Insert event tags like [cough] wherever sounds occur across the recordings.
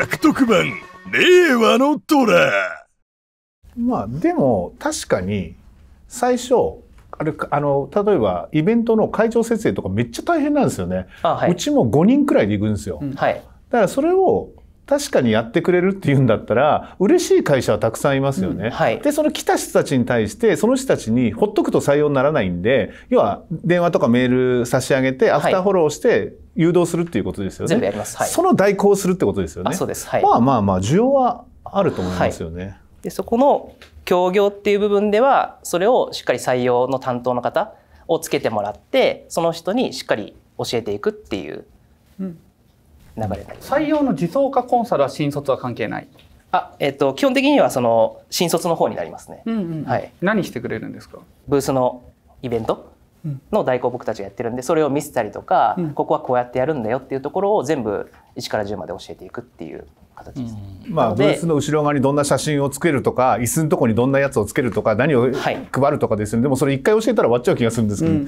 獲得版令和の虎まあでも確かに最初あれあの例えばイベントの会場設営とかめっちゃ大変なんですよね、はい、うちも5人くらいで行くんですよ、うんはい、だからそれを確かにやってくれるっていうんだったら嬉しい会社はたくさんいますよね。うんはい、でその来た人たちに対してその人たちにほっとくと採用にならないんで要は電話とかメール差し上げてアフターフォローして誘導するっていうことですよね。はいはい、その代行するってことですよね。そうでまあまあまあ需要はあると思いますよね。でそこの協業っていう部分ではそれをしっかり採用の担当の方をつけてもらってその人にしっかり教えていくっていう。うん流れ採用の自走化コンサルは新卒は関係ないあ、えっ、ー、と、基本的にはその新卒の方になりますね、うんうん、はい、何してくれるんですかブースのイベントの代行僕たちがやってるんでそれを見せたりとか、うん、ここはこうやってやるんだよっていうところを全部1から10まで教えていくっていう形です、ね、うん、まあ、ブースの後ろ側にどんな写真をつけるとか椅子のとこにどんなやつをつけるとか何を配るとかですよね、はい、でもそれ一回教えたら終わっちゃう気がするんですけど、うん、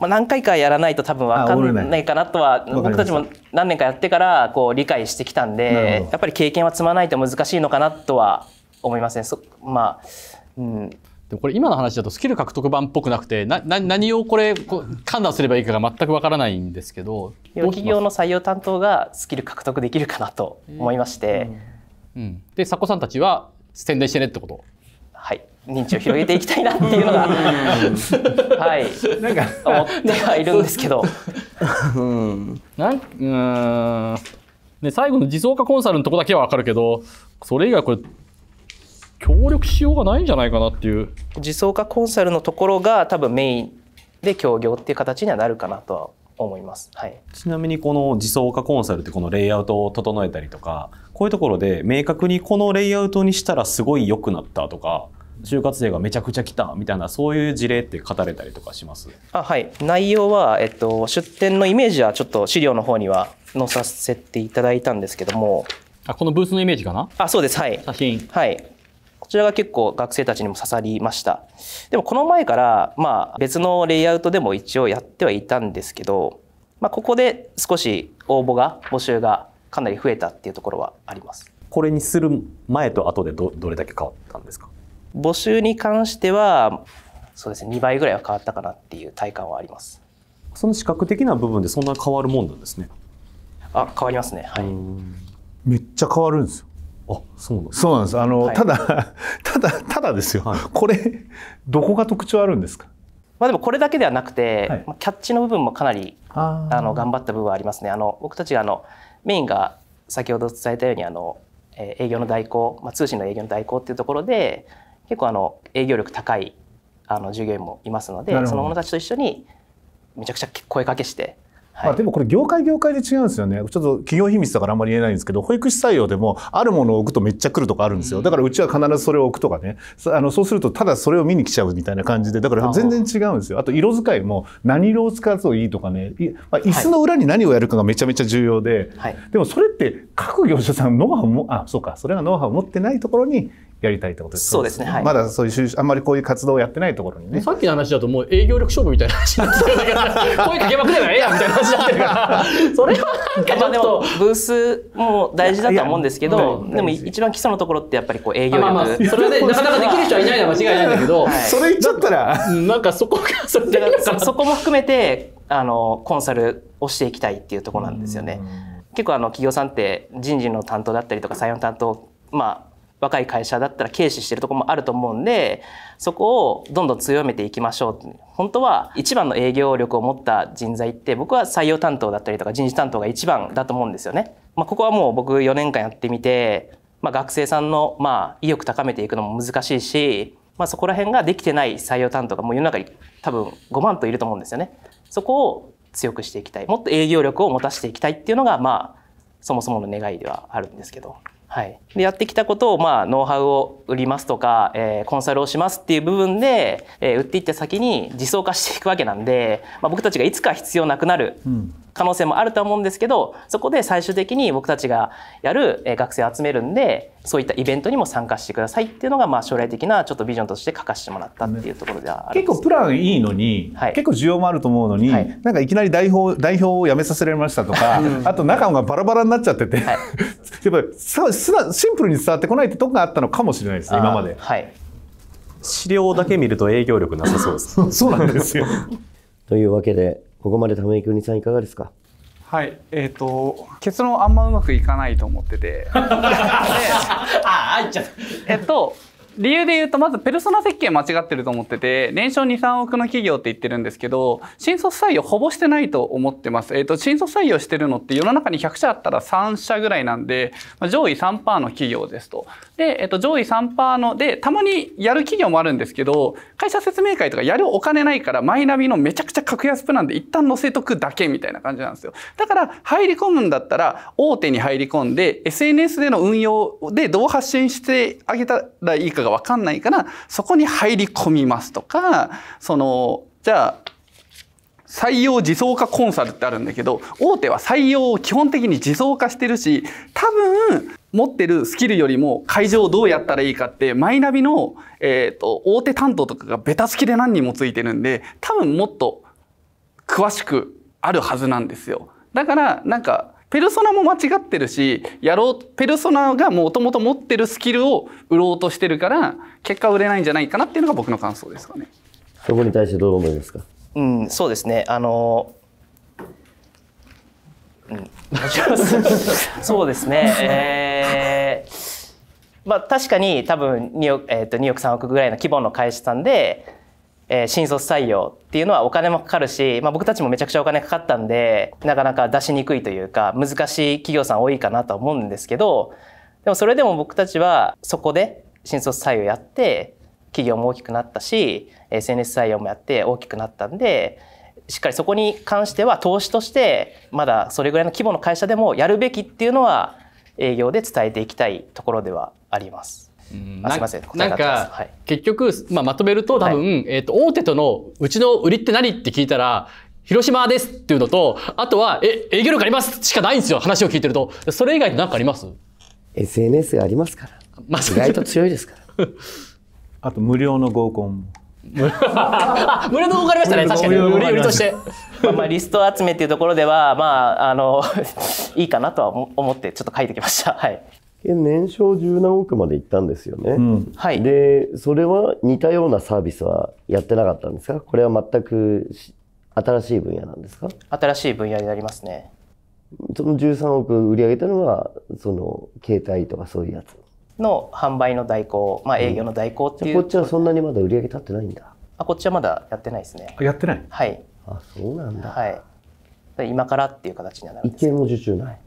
まあ、何回かやらないと多分分かんないかなとは僕たちも何年かやってからこう理解してきたんでやっぱり経験は積まないと難しいのかなとは思いませね。そまあうん、でもこれ今の話だとスキル獲得版っぽくなくてなな何をこれこう判断すればいいかが全くわからないんですけど企業の採用担当がスキル獲得できるかなと思いまして、うん、うん、で佐古さんたちは宣伝してねってことはい、認知を広げていきたいなっていうのがはい、なんか思ってはいるんですけど。うんなんうんね、最後の自走化コンサルのとこだけは分かるけどそれ以外これ協力しようがないんじゃないかなっていう自走化コンサルのところが多分メインで協業っていう形にはなるかなとは思います、はい、ちなみにこの自走化コンサルってこのレイアウトを整えたりとかこういうところで明確にこのレイアウトにしたらすごい良くなったとか就活生がめちゃくちゃ来たみたいなそういう事例って語れたりとかしますあはい内容は、えっと、出店のイメージはちょっと資料の方には載させていただいたんですけどもあこのブースのイメージかなあそうですはい写真はいこちらが結構学生たちにも刺さりましたでもこの前からまあ別のレイアウトでも一応やってはいたんですけど、まあ、ここで少し応募が募集がかなり増えたっていうところはあります。これにする前と後でどどれだけ変わったんですか募集に関してはそうですね2倍ぐらいは変わったかなっていう体感はありますその視覚的な部分でそんな変わるもんなんですねあ変わりますねはいめっちゃ変わるんですよあそうなんそうなんですあの、はい、ただ [laughs] ただただですよ、はい、これどこが特徴あるんですかまあでもこれだけではなくて、はい、キャッチの部分もかなりあの頑張った部分はありますねあの僕たちがあのメインが先ほど伝えたようにあの営業の代行、まあ、通信の営業の代行っていうところで結構あの営業力高いあの従業員もいますのでその者たちと一緒にめちゃくちゃ声かけしてまあ、でもこれ業界業界で違うんですよねちょっと企業秘密だからあんまり言えないんですけど保育士採用でもあるものを置くとめっちゃ来るとかあるんですよだからうちは必ずそれを置くとかねあのそうするとただそれを見に来ちゃうみたいな感じでだから全然違うんですよあと色使いも何色を使うといいとかね、まあ、椅子の裏に何をやるかがめちゃめちゃ重要で、はい、でもそれって各業者さんノウハウもあそうかそれはノウハウを持ってないところにやりたいってことですそうですね、はい、まだそういうあんまりこういう活動をやってないところにねさっきの話だともう営業力勝負みたいな話になってるから [laughs] 声かけまくればええやんみたいな話になってるからそれはなんかちょっとブースも大事だと思うんですけどでも一番基礎のところってやっぱりこう営業力、まあ、まあそれでなかなかできる人はいないのは間違いないんだけど、はい、それ言っちゃったらなんかそこがそれだそこも含めてあのコンサルをしていきたいっていうところなんですよね結構あの企業さんって人事の担当だったりとか採用の担当まあ若い会社だったら軽視してるとこもあると思うんでそこをどんどん強めていきましょう本当は一番の営業力を持った人材って僕は採用担当だったりとか人事担当が一番だと思うんですよね。まあ、ここはもう僕4年間やってみて、まあ、学生さんのまあ意欲高めていくのも難しいし、まあ、そこら辺ができてない採用担当がもう世の中に多分5万といると思うんですよね。そこを強くしていきたいもっと営業力を持たせていきたいっていうのがまあそもそもの願いではあるんですけど。はい、でやってきたことを、まあ、ノウハウを売りますとか、えー、コンサルをしますっていう部分で、えー、売っていった先に自走化していくわけなんで、まあ、僕たちがいつか必要なくなる可能性もあるとは思うんですけどそこで最終的に僕たちがやる、えー、学生を集めるんでそういったイベントにも参加してくださいっていうのが、まあ、将来的なちょっとビジョンとして書かせてもらったっていうところではある、結構プランいいのに、はい、結構需要もあると思うのに、はい、なんかいきなり代表代表を辞めさせられましたとか、[laughs] あと仲間がバラバラになっちゃってて、はい、[laughs] やっぱりシンプルに伝わってこないってとこがあったのかもしれないですね今まで、はい、資料だけ見ると営業力なさそうです [laughs] そうなんですよというわけでここまで為井君にさんいかがですかはい、えっ、ー、と結論あんまうまくいかないと思ってて [laughs] ああいっちゃったえっと理由で言うとまずペルソナ設計間違ってると思ってて年商23億の企業って言ってるんですけど新卒採用ほぼしてないと思ってます、えーと、と新卒採用してるのって世の中に100社あったら3社ぐらいなんで、まあ、上位3%の企業ですとで、えっと、上位3%ので、たまにやる企業もあるんですけど、会社説明会とかやるお金ないから、マイナビのめちゃくちゃ格安プランで一旦載せとくだけみたいな感じなんですよ。だから、入り込むんだったら、大手に入り込んで、SNS での運用でどう発信してあげたらいいかがわかんないから、そこに入り込みますとか、その、じゃあ、採用自走化コンサルってあるんだけど、大手は採用を基本的に自走化してるし、多分、持ってるスキルよりも会場をどうやったらいいかってマイナビの、えーと、大手担当とかがベタつきで何人もついてるんで多分もっと詳しくあるはずなんですよ。だからなんかペルソナも間違ってるしやろうペルソナがもともと持ってるスキルを売ろうとしてるから結果売れないんじゃないかなっていうのが僕の感想ですかね。そこに対してどう思いますかうん、そうですねあのうん、そうですね、えーまあ、確かに多分 2, 億、えー、と2億3億ぐらいの規模の会社さんで、えー、新卒採用っていうのはお金もかかるし、まあ、僕たちもめちゃくちゃお金かかったんでなかなか出しにくいというか難しい企業さん多いかなとは思うんですけどでもそれでも僕たちはそこで新卒採用やって企業も大きくなったし SNS 採用もやって大きくなったんでしっかりそこに関しては投資としてまだそれぐらいの規模の会社でもやるべきっていうのは営業で伝えていきたいところではあります。うん、すみませんなんか、はい、結局、まあ、まとめると多分、はい、えーと、大手とのうちの売りって何って聞いたら広島ですっていうのとあとはえ営業力ありますしかないんですよ話を聞いてるとそれ以外に何かあります SNS がありますから、まあ、意外と強いですから [laughs] あと無料の合コン村の分かりましたね確かに売りとしてまあ、まあリスト集めっていうところではまああのいいかなとは思ってちょっと書いてきましたはい年商十何億まで行ったんですよね、うん、はい、でそれは似たようなサービスはやってなかったんですかこれは全く新しい分野なんですか新しい分野になりますねその13億売り上げたのはその携帯とかそういうやつの販売の代行、まあ、営業の代行っていう、うん、こっちはそんなにまだ売り上げ立ってないんだあこっちはまだやってないですねやってないはいあそうなんだはい今からっていう形にはなるんです一件も受注ない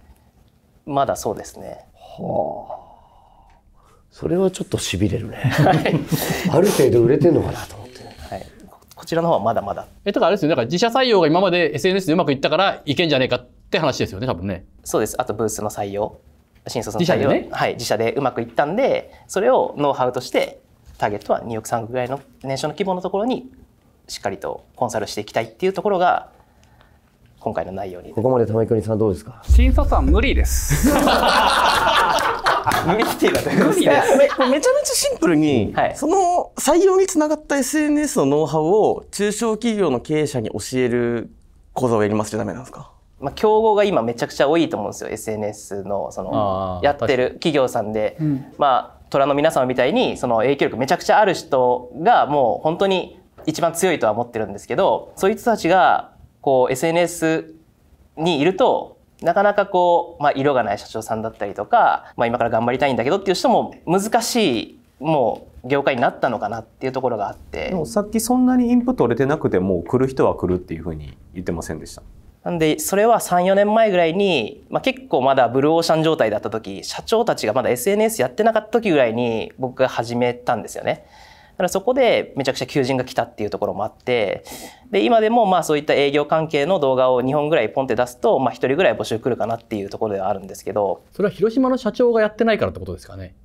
まだそうですねはあそれはちょっとしびれるね、はい、[laughs] ある程度売れてるのかなと思って、はいこちらの方はまだまだえだからあれですよねだから自社採用が今まで SNS でうまくいったからいけんじゃねえかって話ですよね多分ねそうですあとブースの採用新卒の自社でね、はい、自社でうまくいったんでそれをノウハウとしてターゲットは2億3億ぐらいの年商の規模のところにしっかりとコンサルしていきたいっていうところが今回の内容にここまで玉井君さんどうですか新卒は無理です無理っていうか無理ですめちゃめちゃシンプルに、はい、その採用につながった SNS のノウハウを中小企業の経営者に教える講座をやりますじゃダメなんですかまあ、競合が今めちゃくちゃ多いと思うんですよ SNS のそのやってる企業さんで、うん、まあ虎の皆様みたいにその影響力めちゃくちゃある人がもう本当に一番強いとは思ってるんですけどそういう人たちがこう SNS にいるとなかなかこう、まあ、色がない社長さんだったりとか、まあ、今から頑張りたいんだけどっていう人も難しいもう業界になったのかなっていうところがあってでもさっきそんなにインプット売れてなくても来る人は来るっていうふうに言ってませんでしたなんでそれは34年前ぐらいに、まあ、結構まだブルーオーシャン状態だった時社長たちがまだ SNS やってなかった時ぐらいに僕が始めたんですよね。だからそこでめちゃくちゃ求人が来たっていうところもあってで今でもまあそういった営業関係の動画を2本ぐらいポンって出すと、まあ、1人ぐらい募集来るかなっていうところではあるんですけどそれは広島の社長がやってないからってことですかね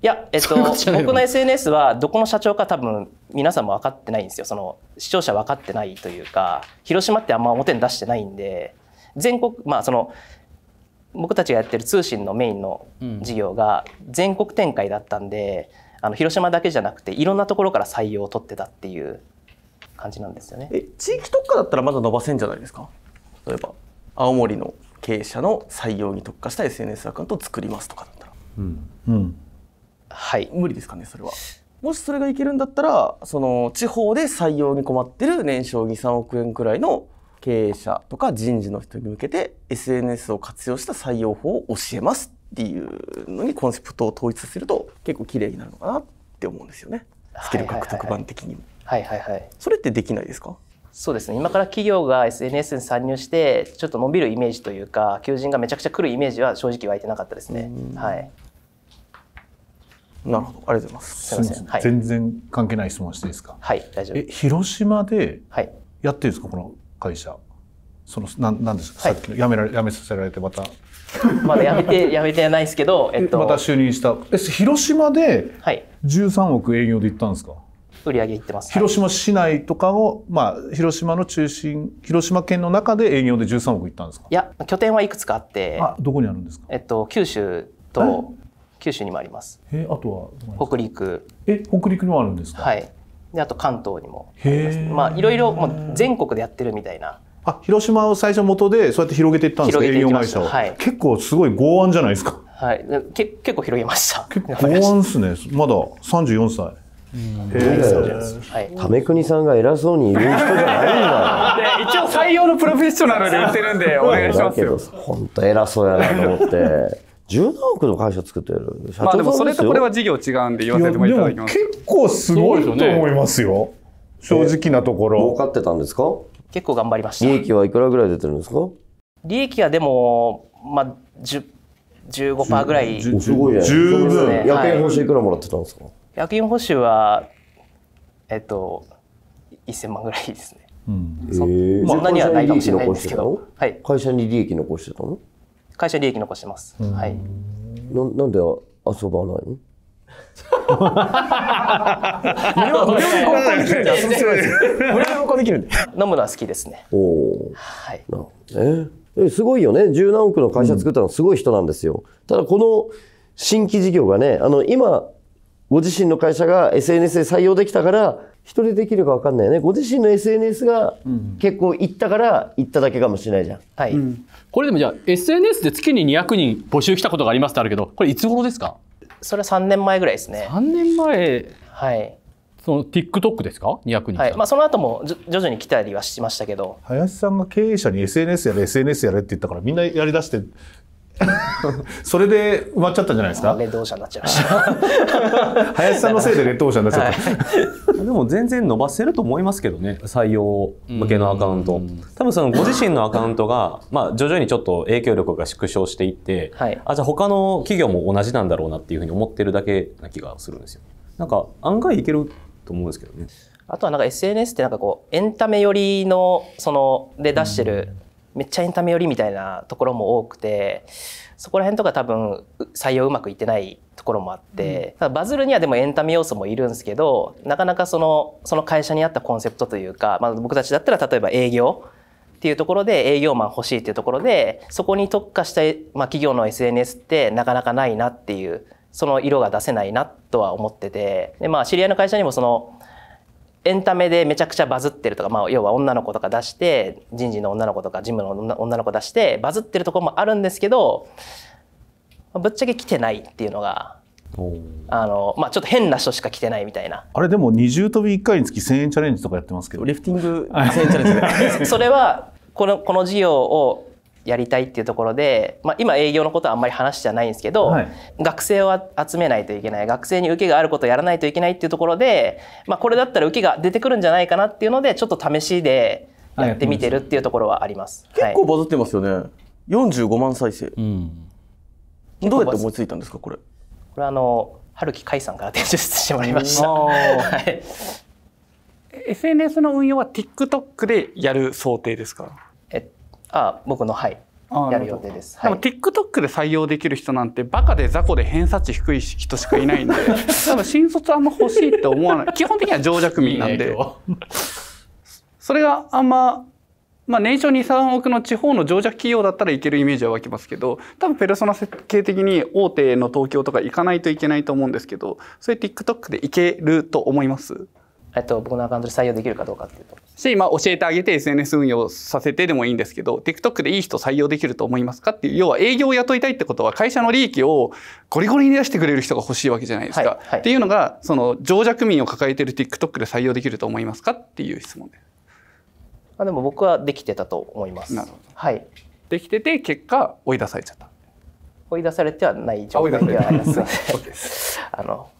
いや、えっと、うう僕の SNS はどこの社長か多分皆さんも分かってないんですよその視聴者分かってないというか広島ってあんま表に出してないんで全国まあその僕たちがやってる通信のメインの事業が全国展開だったんで、うん、あの広島だけじゃなくていろんなところから採用を取ってたっていう感じなんですよね。え地域特化だったらまだ伸ばせんじゃないですか例えば青森の経営者の採用に特化した SNS アカウントを作りますとかだったら。うん、うんはい、無理ですかねそれは。もしそれがいけるんだったらその地方で採用に困ってる年商23億円くらいの経営者とか人事の人に向けて SNS を活用した採用法を教えますっていうのにコンセプトを統一させると結構綺麗になるのかなって思うんですよねスキル獲得版的にも。はいはいはい、それってできないですかそうですね今から企業が SNS に参入してちょっと伸びるイメージというか求人がめちゃくちゃ来るイメージは正直湧いてなかったですね。はい、なるほど、ありがとうございます。すみません、はい、全然関係ない質問していいですか。はい、大丈夫。え、広島でやってるんですか、この会社。そのなんなんですか、はい、さっきの辞められ辞めさせられてまた。まだ辞めて [laughs] 辞めてないですけど、えっとまた就任した。え、広島で13億営業で行ったんですか。はい売上行ってます、広島市内とかを、まあ、広島の中心広島県の中で営業で13億行ったんですかいや拠点はいくつかあってあどこにあるんですか、えっと、九州と九州にもあります。えあとは北陸。え北陸にもあるんですか。はい。であと関東にもあります。まあいろいろもう全国でやってるみたいな。あ広島を最初元でそうやって広げていったんですか営業会社を、はい、結構すごい剛腕じゃないですかはいけ結構広げました結構剛腕ですねまだ三十四歳ためくにさんが偉そうに言う人じゃないんだ [laughs] 一応採用のプロフェッショナルで売ってるんでお願いしますよ本当偉そうやなと思って十何億の会社作ってる社長まあでもそれとこれは事業違うんで言わせてもいただきます結構すごいと思いますよ、ね、正直なところ儲かってたんですか結構頑張りました利益はいくらぐらい出てるんですか利益はでもまあ15%ぐらいすごい十分、ね、役員報酬いくらもらってたんですか、はい、役員報酬はえっと1000万ぐらいですねうん、そんなにはないかもしれないですけど、はい、会社に利益残してたの会社利益残してます。はい。ななんで遊ばないの？無料で交換できるん無料でできる飲むのは好きですね。おお。はい。なええどすごいよね。十何億の会社作ったのすごい人なんですよ。ただこの新規事業がね、あの今ご自身の会社が SNS で採用できたから人でできるか分かんないよねご自身の SNS が結構行ったから行っただけかもしれないじゃん、はい、うん、これでもじゃあ SNS で月に200人募集したことがありますってあるけどこれいつ頃ですかそれは3年前ぐらいですね3年前はいその TikTok ですか200人、はいまあ、その後も徐々に来たりはしましたけど林さんが経営者に SNS やれ SNS やれって言ったからみんなやりだして [laughs] それで終わっちゃったんじゃないですかレッドオーシャンになっちゃいました林さんのせいでレッドオーシャンになっちゃった、はい、でも全然伸ばせると思いますけどね採用向けのアカウント多分そのご自身のアカウントが、まあ、徐々にちょっと影響力が縮小していって、はい、あじゃあ他の企業も同じなんだろうなっていうふうに思ってるだけな気がするんですよなんか案外いけると思うんですけどねあとはなんか SNS ってなんかこうエンタメ寄りのそので出してる、うんめっちゃエンタメ寄りみたいなところも多くてそこら辺とか多分採用うまくいってないところもあって、うん、バズるにはでもエンタメ要素もいるんですけどなかなかそのその会社に合ったコンセプトというか、まあ、僕たちだったら例えば営業っていうところで営業マン欲しいっていうところでそこに特化した、まあ、企業の SNS ってなかなかないなっていうその色が出せないなとは思っててで、まあ、知り合いの会社にもそのエンタメでめちゃくちゃバズってるとか、まあ、要は女の子とか出して人事の女の子とか事務の女の子出してバズってるとこもあるんですけどぶっちゃけ来てないっていうのがあの、まあ、ちょっと変な人しか来てないみたいなあれでも二重跳び1回につき1000円チャレンジとかやってますけどリフティング1000円チャレンジ [laughs] それはこのこの事業をやりたいっていうところで、まあ、今営業のことはあんまり話じゃないんですけど、はい、学生を集めないといけない学生に受けがあることをやらないといけないっていうところで、まあ、これだったら受けが出てくるんじゃないかなっていうのでちょっと試しでやってみてるっていうところはあります、はい、結構バズってますよね、はい、45万再生、うん、どうやって思いついたんですかこれこれあの春樹海さんから提出してもらいました、はい、SNS の運用は TikTok でやる想定ですかあ僕のはいやる予定です。でも TikTok で採用できる人なんてバカで雑魚で偏差値低い人しかいないんで、[laughs] 多分新卒あんま欲しいって思わない。基本的には情弱民なんで。それがあんま、まあ年商2、3億の地方の情弱企業だったらいけるイメージは湧きますけど、多分ペルソナ設計的に大手の東京とか行かないといけないと思うんですけど、それ TikTok でいけると思いますえっと、僕のアカウントで採用できるかどうかっていうとし、教えてあげて SNS 運用させてでもいいんですけど TikTok でいい人採用できると思いますかっていう要は営業を雇いたいってことは会社の利益をゴリゴリに出してくれる人が欲しいわけじゃないですか、はいはい、っていうのがその情弱民を抱えてる TikTok で採用できると思いますかっていう質問です。あでも僕はできてたと思います。はい、できてて結果追い出されちゃった。追い出されてはない状態ではあります [laughs] ので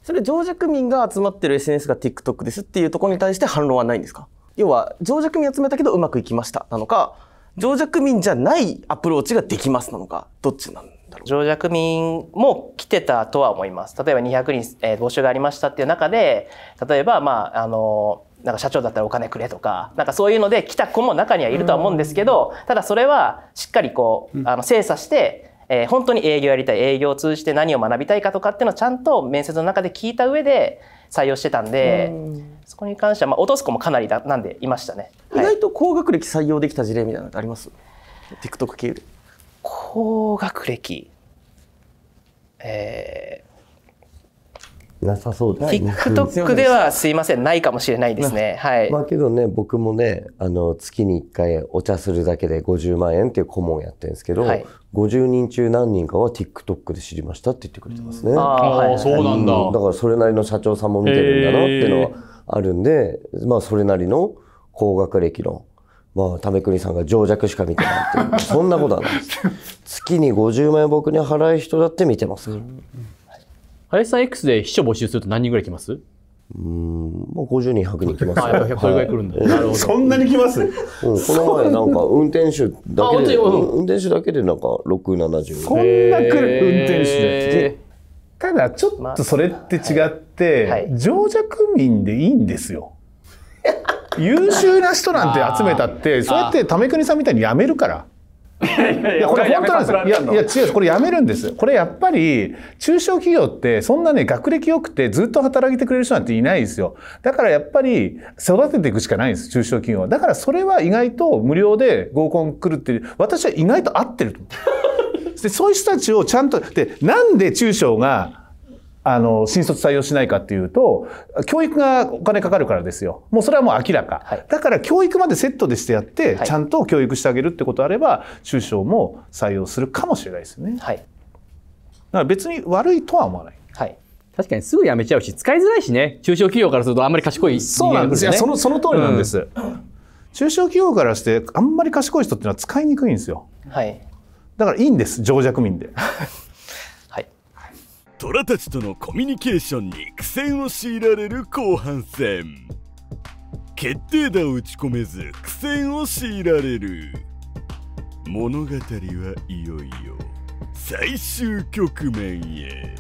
それ常住民が集まってる SNS が TikTok ですっていうところに対して反論はないんですか要は常住民集めたけどうまくいきましたなのか常住民じゃないアプローチができますなのかどっちなんだろう常住民も来てたとは思います例えば200人、えー、募集がありましたっていう中で例えばまああのなんか社長だったらお金くれとか、なんかそういうので来た子も中にはいるとは思うんですけど、ただそれはしっかりこう、あの精査して、えー、本当に営業やりたい営業を通じて何を学びたいかとかっていうのをちゃんと面接の中で聞いた上で採用してたんで、んそこに関しては、まあ、落とす子もかなりだなんでいましたね、意外と高学歴採用できた事例みたいなのあります ?TikTok 系で高学歴えー、なさそうですね。TikTok ではすいません、ないかもしれないですね。はい。まあけどね、僕もね、あの、月に1回お茶するだけで50万円っていう顧問やってるんですけど、はい、50人中何人かは TikTok で知りましたって言ってくれてますね。ああ、はい、そうなんだ、うん、だからそれなりの社長さんも見てるんだなっていうのはあるんで、まあそれなりの高学歴のまあ、ためくにさんが情弱しか見てないっていう、そんなことはないです。月に50万円僕に払う人だって見てます林さん X で秘書募集すると何人ぐらい来ますうん、まあ、50人、100人来ます、ね。[laughs] それぐらい来るんだ。なそんなに来ます、うん、この前なんか運転手だけで、[laughs] 運転手だけでなんか6、70。そんな来る運転手で。ただちょっとそれって違って、情弱民でいいんですよ。[laughs] 優秀な人なんて集めたって、そうやってた為国さんみたいに辞めるから。いやこれ本当なんですよ。いやいや違うこれやめるんです。これやっぱり中小企業ってそんなね学歴良くてずっと働いてくれる人なんていないですよ。だからやっぱり育てていくしかないんです中小企業は。だからそれは意外と無料で合コン来るって私は意外と合ってると思う。でそういう人たちをちゃんとでなんで中小があの、新卒採用しないかっていうと、教育がお金かかるからですよ。もうそれはもう明らか。はい、だから教育までセットでしてやって、はい、ちゃんと教育してあげるってことあれば、中小も採用するかもしれないですよね。はい。だから別に悪いとは思わない。はい。確かにすぐ辞めちゃうし、使いづらいしね。中小企業からするとあんまり賢い、ね、そうなんですよ。その、その通りなんです。うん、中小企業からして、あんまり賢い人っていうのは使いにくいんですよ。はい。だからいいんです、情弱民で。[laughs] 虎たちとのコミュニケーションに苦戦を強いられる後半戦決定打を打ち込めず苦戦を強いられる物語はいよいよ最終局面へ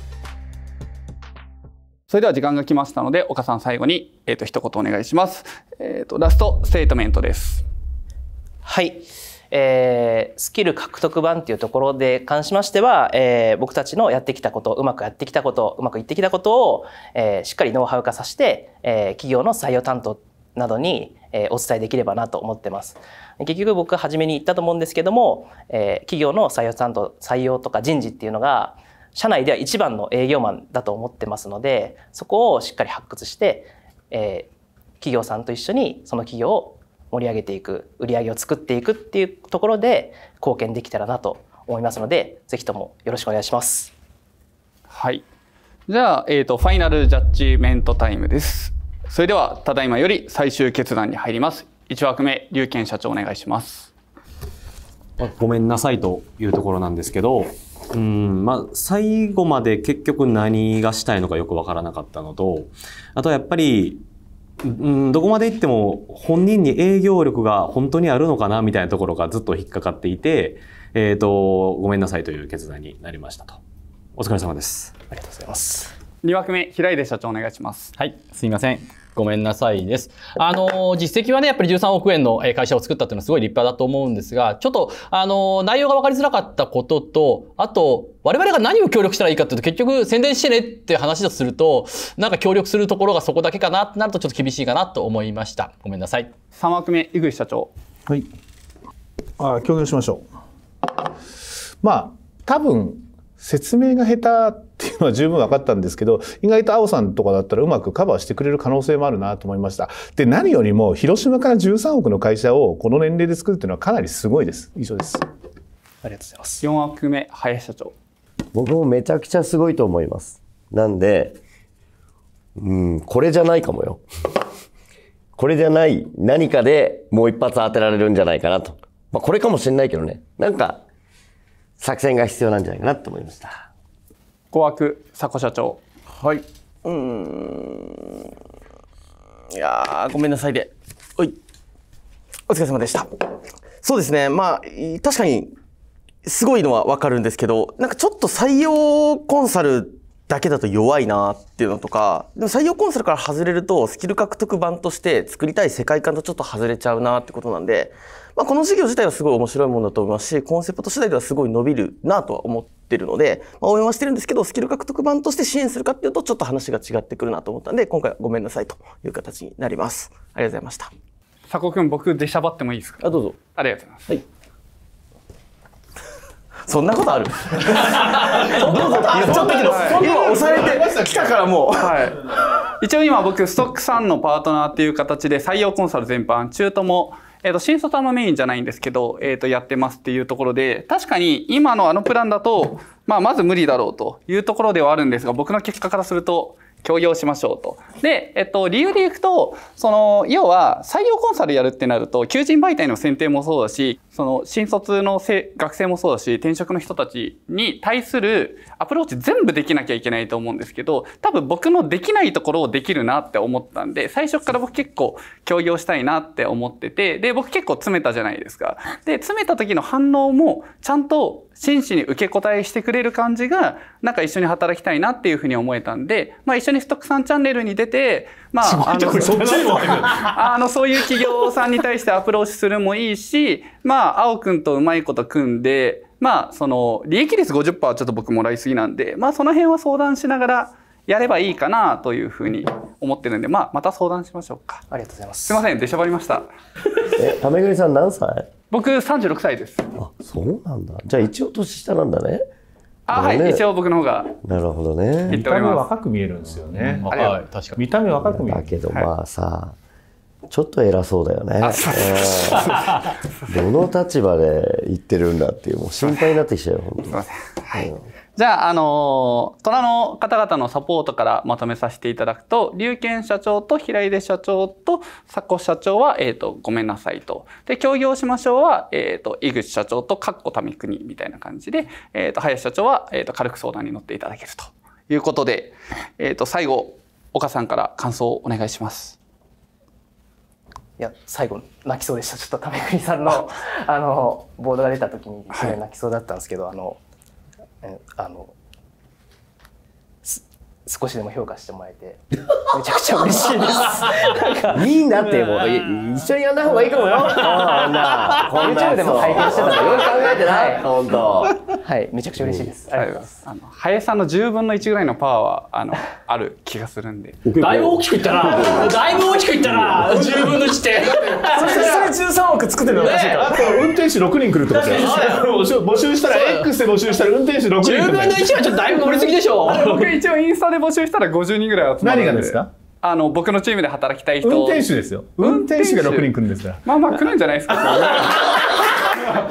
それでは時間が来ましたので岡さん最後に、えーと、一言お願いします、えーと、とラストステートメントですはいえー、スキル獲得版っていうところで関しましては、えー、僕たちのやってきたことうまくやってきたことうまくいってきたことを、えー、しっかりノウハウ化させて、えー、企業の採用担当などに、えー、お伝えできればなと思ってます。結局僕は初めに言ったと思うんですけども、えー、企業の採用担当採用とか人事っていうのが社内では一番の営業マンだと思ってますのでそこをしっかり発掘して、えー、企業さんと一緒にその企業を盛り上げていく売り上げを作っていくっていうところで貢献できたらなと思いますのでぜひともよろしくお願いします。はいじゃあ、えーと、ファイナルジャッジメントタイムです。それではただいまより最終決断に入ります。1枠目、龍健社長お願いします。ごめんなさいというところなんですけど、うんまあ、最後まで結局何がしたいのかよくわからなかったのと、あとはやっぱりうん、どこまでいっても本人に営業力が本当にあるのかなみたいなところがずっと引っかかっていて、えっ、ー、と、ごめんなさいという決断になりましたと。お疲れ様です。ありがとうございます。2枠目、平出社長お願いします。はい、すいません。ごめんなさいです。あの、実績はね、やっぱり13億円の会社を作ったっていうのはすごい立派だと思うんですが、ちょっと、あの、内容が分かりづらかったことと、あと、我々が何を協力したらいいかっていうと、結局宣伝してねって話だとすると、なんか協力するところがそこだけかなってなるとちょっと厳しいかなと思いました。ごめんなさい。3枠目、井口社長。はい。あ協力しましょう。まあ、多分、説明が下手の [laughs] は十分分かったんですけど、意外と青さんとかだったらうまくカバーしてくれる可能性もあるなと思いました。で、何よりも広島から13億の会社をこの年齢で作るっていうのはかなりすごいです。以上です。ありがとうございます。4枠目、林社長。僕もめちゃくちゃすごいと思います。なんで、うん、これじゃないかもよ。これじゃない何かでもう一発当てられるんじゃないかなと。まあ、これかもしれないけどね。なんか、作戦が必要なんじゃないかなと思いました。小涌佐古社長はいうんいやごめんなさいでおいお疲れ様でしたそうですねまあ確かにすごいのはわかるんですけどなんかちょっと採用コンサルだけだと弱いなっていうのとか、でも採用コンサルから外れると、スキル獲得版として作りたい世界観とちょっと外れちゃうなってことなんで、まあ、この授業自体はすごい面白いものだと思いますし、コンセプト次第ではすごい伸びるなとは思ってるので、まあ、応援はしてるんですけど、スキル獲得版として支援するかっていうと、ちょっと話が違ってくるなと思ったんで、今回ごめんなさいという形になります。ありがとうございました。佐藤君、僕、出しゃばってもいいですかあ、どうぞ。ありがとうございます。はいそんなことある言 [laughs] っちゃったけど、今押されてたからもう、はい、一応今僕ストックさんのパートナーっていう形で採用コンサル全般中ともえーと、新卒はメインじゃないんですけど、えーとやってますっていうところで確かに今のあのプランだと、まあ、まず無理だろうというところではあるんですが僕の結果からすると共用しましょうと。で、えっと、理由でいくと、その、要は、採用コンサルやるってなると、求人媒体の選定もそうだし、その、新卒の学生もそうだし、転職の人たちに対するアプローチ全部できなきゃいけないと思うんですけど、多分僕のできないところをできるなって思ったんで、最初から僕結構共用したいなって思ってて、で、僕結構詰めたじゃないですか。で、詰めた時の反応も、ちゃんと真摯に受け答えしてくれる感じが、なんか一緒に働きたいなっていうふうに思えたんで、まあ一緒にストックさんチャンネルに出て、まあ、あの、あのそういう企業さんに対してアプローチするもいいし、まあ、青くんとうまいこと組んで、まあ、その、利益率50%はちょっと僕もらいすぎなんで、まあその辺は相談しながら、やればいいかなというふうに思ってるんで、まあ、また相談しましょうか。ありがとうございます。すみません、出しゃばりました。え、ためぐりさん何歳僕三十六歳ですあそうなんだじゃあ一応年下なんだねあ、ね、はい一応僕の方がなるほどね見た目若く見えるんですよね、うん、あ確かに。見た目若く見えるだけどまあさ、はいちょっと偉そうだよね。どの立場で言ってるんだっていう、もう心配になってきちゃうよ、本当に。はい、うんじゃあ、あのー、虎の方々のサポートからまとめさせていただくと、龍賢社長と平出社長と佐古社長は、えっ、ー、と、ごめんなさいと。で、協業しましょうは、えっ、ー、と、井口社長とかっこ民国みたいな感じで、えっ、と、林社長は、えっ、と、軽く相談に乗っていただけるということで、えっ、と、最後、岡さんから感想をお願いします。いや最後泣きそうでしたちょっと為栗さんのあのボードが出た時に泣きそうだったんですけど、はい、あのあの少しでも評価してもらえてめちゃくちゃ嬉しいです [laughs] いいんだってもう一緒にやんない方がいいかもよ YouTube でも拝見してたのよく考えてない、本当はいめちゃくちゃ嬉しいです、うん、ありがとうございますあの林さんの10分の1ぐらいのパワーはあの [laughs] ある気がするんでだいぶ大きくいったな [laughs] だいぶ大きくいったな10分の1ってそしてそれ13億作ってるのおかしいから、ね、運転手6人来るってことだよ募集したら X で募集したら運転手6人来る10分の1はちょっとだいぶ乗りすぎでしょ僕一応インスタで募集したら50人ぐらい集まる何がですかあの僕のチームで働きたい人運転手ですよ運転手が6人来るんですからまあまあ来るんじゃないですか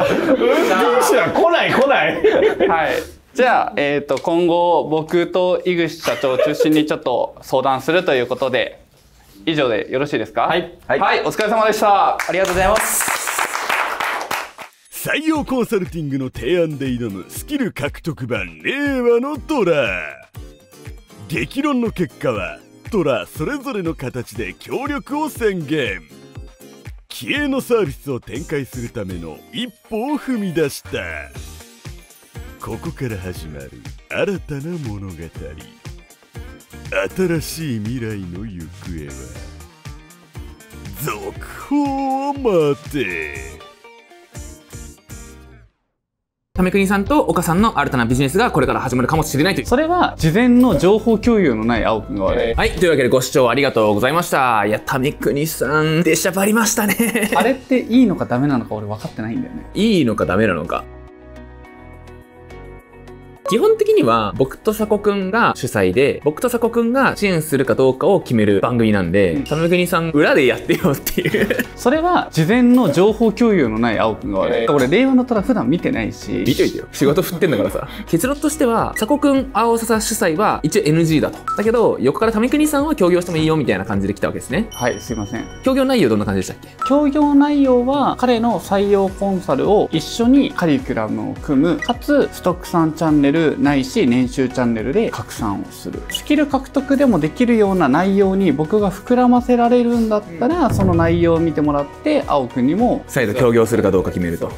[laughs] 運転手は来ない来ないはいじゃあ、えーと、と今後僕と井口社長を中心にちょっと相談するということで以上でよろしいですか、はい、はい、はい、お疲れ様でしたありがとうございます採用コンサルティングの提案で挑むスキル獲得版令和のドラ激論の結果はトラそれぞれの形で協力を宣言気鋭のサービスを展開するための一歩を踏み出したここから始まる新たな物語新しい未来の行方は続報を待てめ国さんと岡さんの新たなビジネスがこれから始まるかもしれないという。それは事前の情報共有のない青くんが悪い。はい、というわけでご視聴ありがとうございました。いや、ためくにさん、出しゃばりましたね。あれっていいのかダメなのか俺分かってないんだよね。いいのかダメなのか。基本的には僕と佐古くんが主催で、僕と佐古くんが支援するかどうかを決める番組なんで、サムグさん裏でやってよっていう [laughs] それは事前の情報共有のない青くんが悪い。俺、令和のトラ普段見てないし。見といてよ。仕事振ってんだからさ。[laughs] 結論としては、佐古くん、青笹主催は一応 NG だと。だけど、横から民国さんは協業してもいいよみたいな感じで来たわけですね。はい、すいません。協業内容どんな感じでしたっけ協業内容は、彼の採用コンサルを一緒にカリキュラムを組む、かつ、ストックさんチャンネルルないし年収チャンネルで拡散をするスキル獲得でもできるような内容に僕が膨らませられるんだったら、その内容を見てもらって青くんにも再度協業するかどうか決めると。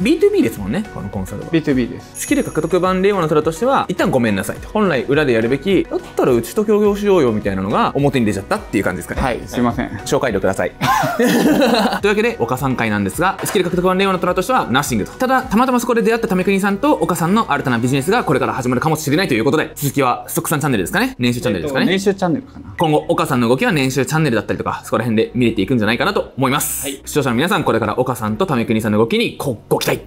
B2B ですもんねこのコンサルは B2B ですスキル獲得版令和の虎としては一旦ごめんなさいと本来裏でやるべきだったらうちと協業しようよみたいなのが表に出ちゃったっていう感じですかねはいすいません紹介料ください [laughs] というわけで岡さん会なんですがスキル獲得版令和の虎としてはナッシングとただたまたまそこで出会った為国さんと岡さんの新たなビジネスがこれから始まるかもしれないということで続きはストックさんチャンネルですかね年収チャンネルですかね、えっと、年収チャンネルかな今後岡さんの動きは年収チャンネルだったりとかそこら辺で見れていくんじゃないかなと思います、はい、視聴者の皆さんこれから岡さんと為国さんの動きにご期待さい